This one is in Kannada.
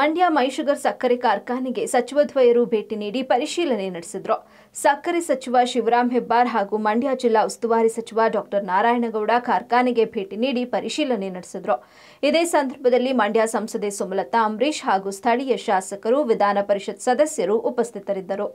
ಮಂಡ್ಯ ಮೈಶುಗರ್ ಸಕ್ಕರೆ ಕಾರ್ಖಾನೆಗೆ ದ್ವಯರು ಭೇಟಿ ನೀಡಿ ಪರಿಶೀಲನೆ ನಡೆಸಿದ್ರು ಸಕ್ಕರೆ ಸಚಿವ ಶಿವರಾಮ್ ಹೆಬ್ಬಾರ್ ಹಾಗೂ ಮಂಡ್ಯ ಜಿಲ್ಲಾ ಉಸ್ತುವಾರಿ ಸಚಿವ ಡಾಕ್ಟರ್ ನಾರಾಯಣಗೌಡ ಕಾರ್ಖಾನೆಗೆ ಭೇಟಿ ನೀಡಿ ಪರಿಶೀಲನೆ ನಡೆಸಿದ್ರು ಇದೇ ಸಂದರ್ಭದಲ್ಲಿ ಮಂಡ್ಯ ಸಂಸದೆ ಸುಮಲತಾ ಅಂಬರೀಶ್ ಹಾಗೂ ಸ್ಥಳೀಯ ಶಾಸಕರು ವಿಧಾನ ಪರಿಷತ್ ಸದಸ್ಯರು ಉಪಸ್ಥಿತರಿದ್ದರು